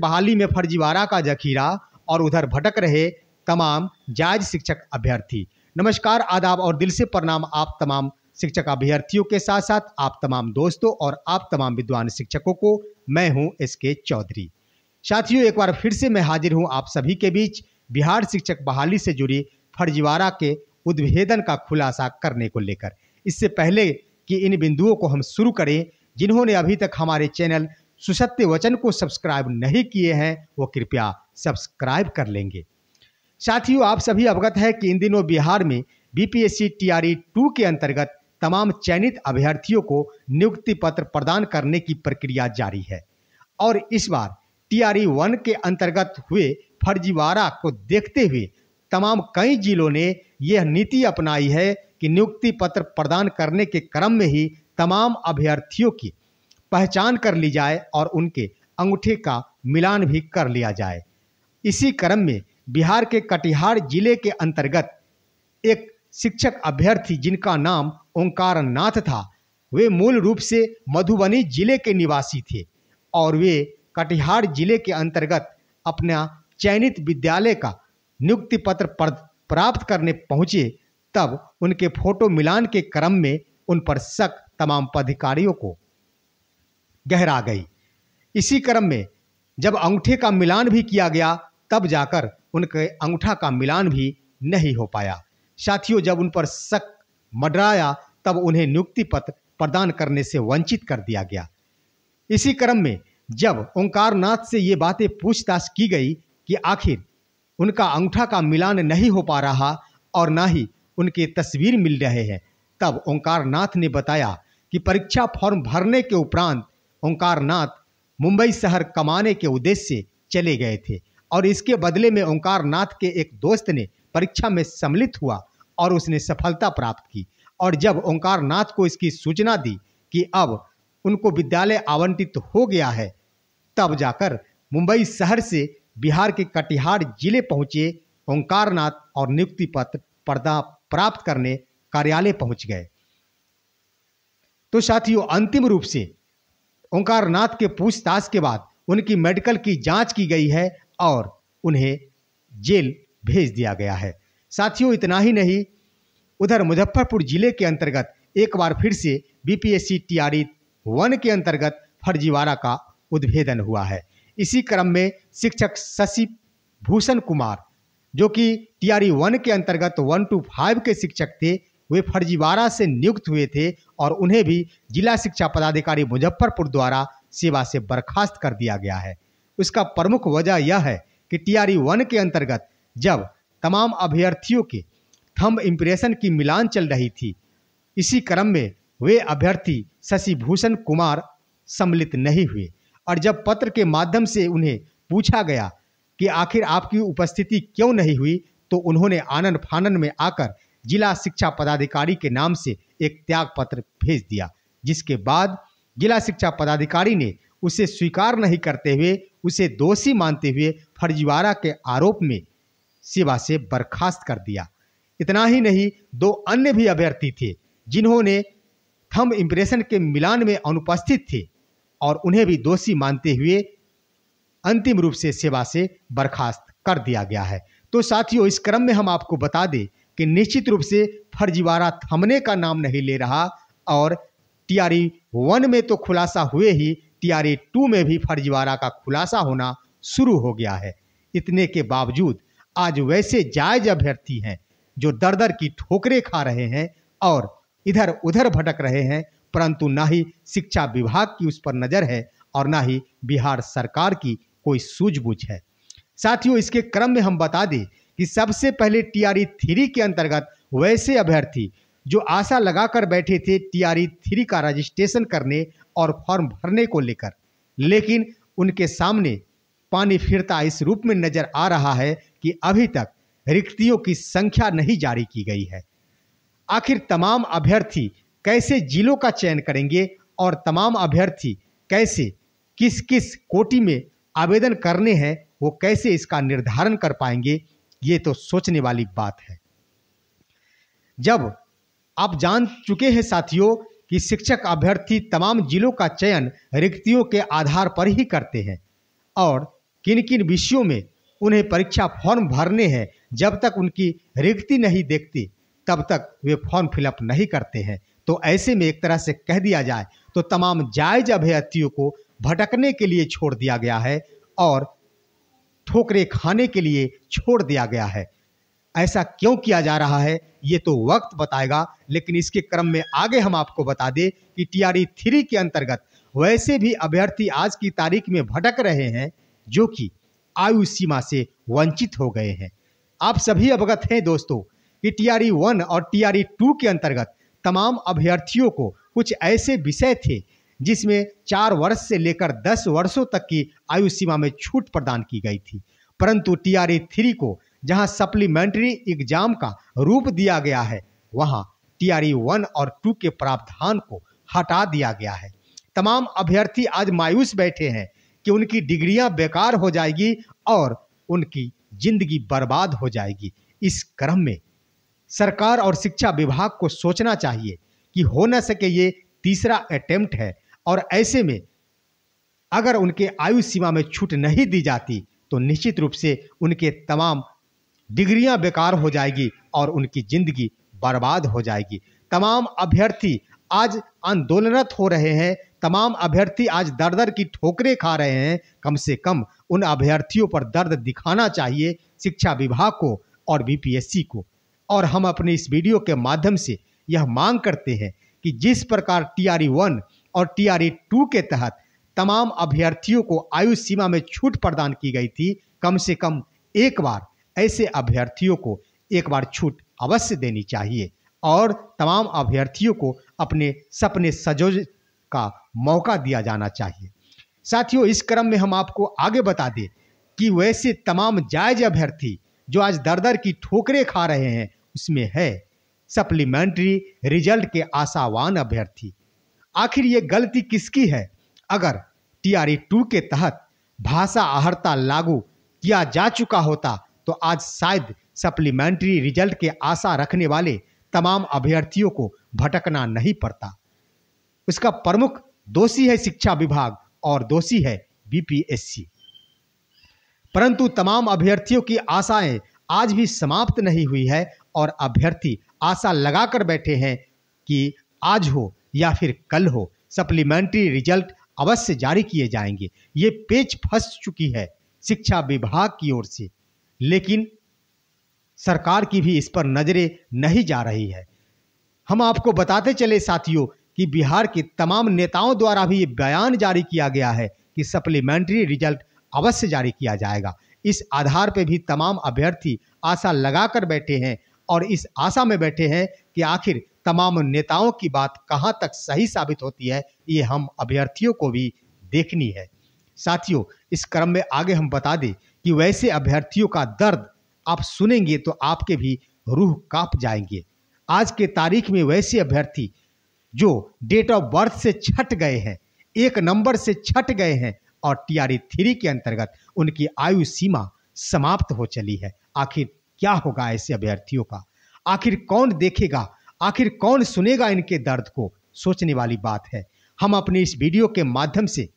बहाली में फर्जीवाड़ा का जखीरा और उधर भटक रहे तमाम जायज शिक्षक अभ्यर्थी नमस्कार आदाब और दिल से प्रणाम आप तमाम शिक्षक अभ्यर्थियों के साथ साथ आप तमाम दोस्तों और आप तमाम विद्वान शिक्षकों को मैं हूं एस के चौधरी साथियों एक बार फिर से मैं हाजिर हूं आप सभी के बीच बिहार शिक्षक बहाली से जुड़ी फर्जीवाड़ा के उद्भेदन का खुलासा करने को लेकर इससे पहले कि इन बिंदुओं को हम शुरू करें जिन्होंने अभी तक हमारे चैनल सुसत्य वचन को सब्सक्राइब नहीं किए हैं वो कृपया सब्सक्राइब कर लेंगे साथियों आप सभी अवगत है कि इन दिनों बिहार में बीपीएससी टीआरई टू के अंतर्गत तमाम चयनित अभ्यर्थियों को नियुक्ति पत्र प्रदान करने की प्रक्रिया जारी है और इस बार टी आर वन के अंतर्गत हुए फर्जीवाड़ा को देखते हुए तमाम कई जिलों ने यह नीति अपनाई है कि नियुक्ति पत्र प्रदान करने के क्रम में ही तमाम अभ्यर्थियों की पहचान कर ली जाए और उनके अंगूठे का मिलान भी कर लिया जाए इसी क्रम में बिहार के कटिहार जिले के अंतर्गत एक शिक्षक अभ्यर्थी जिनका नाम ओंकार नाथ था वे मूल रूप से मधुबनी जिले के निवासी थे और वे कटिहार जिले के अंतर्गत अपना चयनित विद्यालय का नियुक्ति पत्र प्राप्त करने पहुँचे तब उनके फोटो मिलान के क्रम में उन पर शक तमाम पदाधिकारियों को गहरा गई इसी क्रम में जब अंगूठे का मिलान भी किया गया तब जाकर उनके अंगूठा का मिलान भी नहीं हो पाया साथियों जब उन पर शक मडराया तब उन्हें नियुक्ति पत्र प्रदान करने से वंचित कर दिया गया इसी क्रम में जब ओंकारनाथ से ये बातें पूछताछ की गई कि आखिर उनका अंगूठा का मिलान नहीं हो पा रहा और ना ही उनकी तस्वीर मिल रहे हैं तब ओंकारनाथ ने बताया कि परीक्षा फॉर्म भरने के उपरांत ओंकारनाथ मुंबई शहर कमाने के उद्देश्य से चले गए थे और इसके बदले में ओंकारनाथ के एक दोस्त ने परीक्षा में सम्मिलित हुआ और उसने सफलता प्राप्त की और जब ओंकारनाथ को इसकी सूचना दी कि अब उनको विद्यालय आवंटित हो गया है तब जाकर मुंबई शहर से बिहार के कटिहार जिले पहुंचे ओंकारनाथ और नियुक्ति पत्र पर्दा प्राप्त करने कार्यालय पहुंच गए तो साथियों अंतिम रूप से ओंकारनाथ के पूछताछ के बाद उनकी मेडिकल की जांच की गई है और उन्हें जेल भेज दिया गया है साथियों इतना ही नहीं उधर मुजफ्फरपुर जिले के अंतर्गत एक बार फिर से B P S C T R one के अंतर्गत फर्जीवाड़ा का उद्भेदन हुआ है इसी क्रम में शिक्षक शशि भूषण कुमार जो कि टी आर e वन के अंतर्गत वन टू फाइव के शिक्षक थे वे फर्जीवाड़ा से नियुक्त हुए थे और उन्हें भी जिला शिक्षा पदाधिकारी मुजफ्फरपुर द्वारा सेवा से बर्खास्त कर दिया गया है उसका प्रमुख वजह यह है कि टीआरई वन के अंतर्गत जब तमाम अभ्यर्थियों के थम इम्प्रेशन की मिलान चल रही थी इसी क्रम में वे अभ्यर्थी शशि भूषण कुमार सम्मिलित नहीं हुए और जब पत्र के माध्यम से उन्हें पूछा गया कि आखिर आपकी उपस्थिति क्यों नहीं हुई तो उन्होंने आनंद फानन में आकर जिला शिक्षा पदाधिकारी के नाम से एक त्याग पत्र भेज दिया जिसके बाद जिला शिक्षा पदाधिकारी ने उसे स्वीकार नहीं करते हुए उसे दोषी मानते हुए फर्जीवाड़ा के आरोप में सेवा से बर्खास्त कर दिया इतना ही नहीं दो अन्य भी अभ्यर्थी थे जिन्होंने थम इम्प्रेशन के मिलान में अनुपस्थित थे और उन्हें भी दोषी मानते हुए अंतिम रूप से सेवा से बर्खास्त कर दिया गया है तो साथियों इस क्रम में हम आपको बता दें कि निश्चित रूप से फर्जीवाड़ा थमने का नाम नहीं ले रहा और टीआरई वन में तो खुलासा हुए ही टीआरई टू में भी फर्जीवाड़ा का खुलासा होना शुरू हो गया है इतने के बावजूद आज वैसे जायज अभ्यर्थी हैं जो दर दर की ठोकरें खा रहे हैं और इधर उधर भटक रहे हैं परंतु ना ही शिक्षा विभाग की उस पर नज़र है और ना ही बिहार सरकार की कोई सूझबूझ है साथियों इसके क्रम में हम बता दें कि सबसे पहले टी आर थ्री के अंतर्गत वैसे अभ्यर्थी जो आशा लगाकर बैठे थे टी आर थ्री का रजिस्ट्रेशन करने और फॉर्म भरने को लेकर लेकिन उनके सामने पानी फिरता इस रूप में नजर आ रहा है कि अभी तक रिक्तियों की संख्या नहीं जारी की गई है आखिर तमाम अभ्यर्थी कैसे जिलों का चयन करेंगे और तमाम अभ्यर्थी कैसे किस किस कोटि में आवेदन करने हैं वो कैसे इसका निर्धारण कर पाएंगे ये तो सोचने वाली बात है जब आप जान चुके हैं साथियों कि शिक्षक अभ्यर्थी तमाम जिलों का चयन रिक्तियों के आधार पर ही करते हैं और किन किन विषयों में उन्हें परीक्षा फॉर्म भरने हैं जब तक उनकी रिक्ति नहीं देखती तब तक वे फॉर्म फिलअप नहीं करते हैं तो ऐसे में एक तरह से कह दिया जाए तो तमाम जायज अभ्यर्थियों को भटकने के लिए छोड़ दिया गया है और ठोकरे खाने के लिए छोड़ दिया गया है ऐसा क्यों किया जा रहा है ये तो वक्त बताएगा लेकिन इसके क्रम में आगे हम आपको बता दें कि टीआरई थ्री के अंतर्गत वैसे भी अभ्यर्थी आज की तारीख में भटक रहे हैं जो कि आयु सीमा से वंचित हो गए हैं आप सभी अवगत हैं दोस्तों कि टीआरई वन और टीआरई टू के अंतर्गत तमाम अभ्यर्थियों को कुछ ऐसे विषय थे जिसमें चार वर्ष से लेकर दस वर्षों तक की आयु सीमा में छूट प्रदान की गई थी परंतु टीआरए थ्री को जहां सप्लीमेंट्री एग्जाम का रूप दिया गया है वहां टीआरई वन और टू के प्रावधान को हटा दिया गया है तमाम अभ्यर्थी आज मायूस बैठे हैं कि उनकी डिग्रियां बेकार हो जाएगी और उनकी जिंदगी बर्बाद हो जाएगी इस क्रम में सरकार और शिक्षा विभाग को सोचना चाहिए कि हो न सके ये तीसरा अटेम्प्ट है और ऐसे में अगर उनके आयु सीमा में छूट नहीं दी जाती तो निश्चित रूप से उनके तमाम डिग्रियां बेकार हो जाएगी और उनकी जिंदगी बर्बाद हो जाएगी तमाम अभ्यर्थी आज आंदोलनरत हो रहे हैं तमाम अभ्यर्थी आज दर दर की ठोकरें खा रहे हैं कम से कम उन अभ्यर्थियों पर दर्द दिखाना चाहिए शिक्षा विभाग को और बीपीएससी को और हम अपने इस वीडियो के माध्यम से यह मांग करते हैं कि जिस प्रकार टी आर वन और टीआरए टू के तहत तमाम अभ्यर्थियों को आयु सीमा में छूट प्रदान की गई थी कम से कम एक बार ऐसे अभ्यर्थियों को एक बार छूट अवश्य देनी चाहिए और तमाम अभ्यर्थियों को अपने सपने सजो का मौका दिया जाना चाहिए साथियों इस क्रम में हम आपको आगे बता दें कि वैसे तमाम जायज अभ्यर्थी जो आज दर दर की ठोकरें खा रहे हैं उसमें है सप्लीमेंट्री रिजल्ट के आशावान अभ्यर्थी आखिर ये गलती किसकी है अगर टी आर ई टू के तहत भाषा आहरता लागू किया जा चुका होता तो आज शायद सप्लीमेंट्री रिजल्ट के आशा रखने वाले तमाम अभ्यर्थियों को भटकना नहीं पड़ता उसका प्रमुख दोषी है शिक्षा विभाग और दोषी है बीपीएससी परंतु तमाम अभ्यर्थियों की आशाएं आज भी समाप्त नहीं हुई है और अभ्यर्थी आशा लगाकर बैठे हैं कि आज हो या फिर कल हो सप्लीमेंट्री रिजल्ट अवश्य जारी किए जाएंगे ये पेच फंस चुकी है शिक्षा विभाग की ओर से लेकिन सरकार की भी इस पर नज़रें नहीं जा रही है हम आपको बताते चले साथियों कि बिहार के तमाम नेताओं द्वारा भी ये बयान जारी किया गया है कि सप्लीमेंट्री रिजल्ट अवश्य जारी किया जाएगा इस आधार पर भी तमाम अभ्यर्थी आशा लगाकर बैठे हैं और इस आशा में बैठे हैं कि आखिर तमाम नेताओं की बात कहाँ तक सही साबित होती है ये हम अभ्यर्थियों को भी देखनी है साथियों इस क्रम में आगे हम बता दें कि वैसे अभ्यर्थियों का दर्द आप सुनेंगे तो आपके भी रूह काँप जाएंगे आज के तारीख में वैसे अभ्यर्थी जो डेट ऑफ बर्थ से छट गए हैं एक नंबर से छट गए हैं और टीआरई थ्री e के अंतर्गत उनकी आयु सीमा समाप्त हो चली है आखिर क्या होगा ऐसे अभ्यर्थियों का आखिर कौन देखेगा आखिर कौन सुनेगा इनके दर्द को सोचने वाली बात है हम अपने इस वीडियो के माध्यम से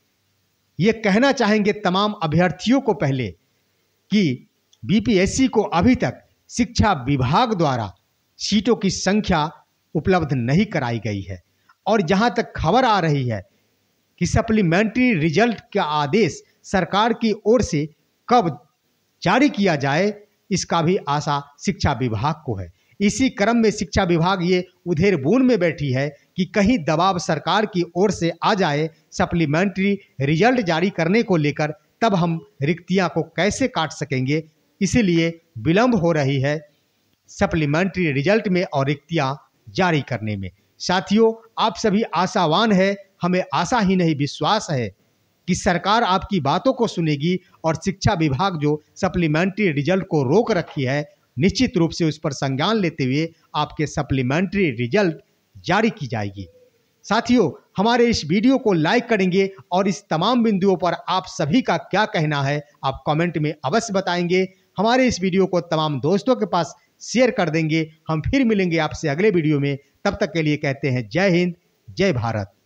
ये कहना चाहेंगे तमाम अभ्यर्थियों को पहले कि बीपीएससी को अभी तक शिक्षा विभाग द्वारा सीटों की संख्या उपलब्ध नहीं कराई गई है और जहां तक खबर आ रही है कि सप्लीमेंट्री रिजल्ट का आदेश सरकार की ओर से कब जारी किया जाए इसका भी आशा शिक्षा विभाग को है इसी क्रम में शिक्षा विभाग ये उधेर बून में बैठी है कि कहीं दबाव सरकार की ओर से आ जाए सप्लीमेंट्री रिजल्ट जारी करने को लेकर तब हम रिक्तियां को कैसे काट सकेंगे इसीलिए विलंब हो रही है सप्लीमेंट्री रिजल्ट में और रिक्तियां जारी करने में साथियों आप सभी आशावान है हमें आशा ही नहीं विश्वास है कि सरकार आपकी बातों को सुनेगी और शिक्षा विभाग जो सप्लीमेंट्री रिजल्ट को रोक रखी है निश्चित रूप से उस पर संज्ञान लेते हुए आपके सप्लीमेंट्री रिजल्ट जारी की जाएगी साथियों हमारे इस वीडियो को लाइक करेंगे और इस तमाम बिंदुओं पर आप सभी का क्या कहना है आप कमेंट में अवश्य बताएंगे हमारे इस वीडियो को तमाम दोस्तों के पास शेयर कर देंगे हम फिर मिलेंगे आपसे अगले वीडियो में तब तक के लिए कहते हैं जय हिंद जय भारत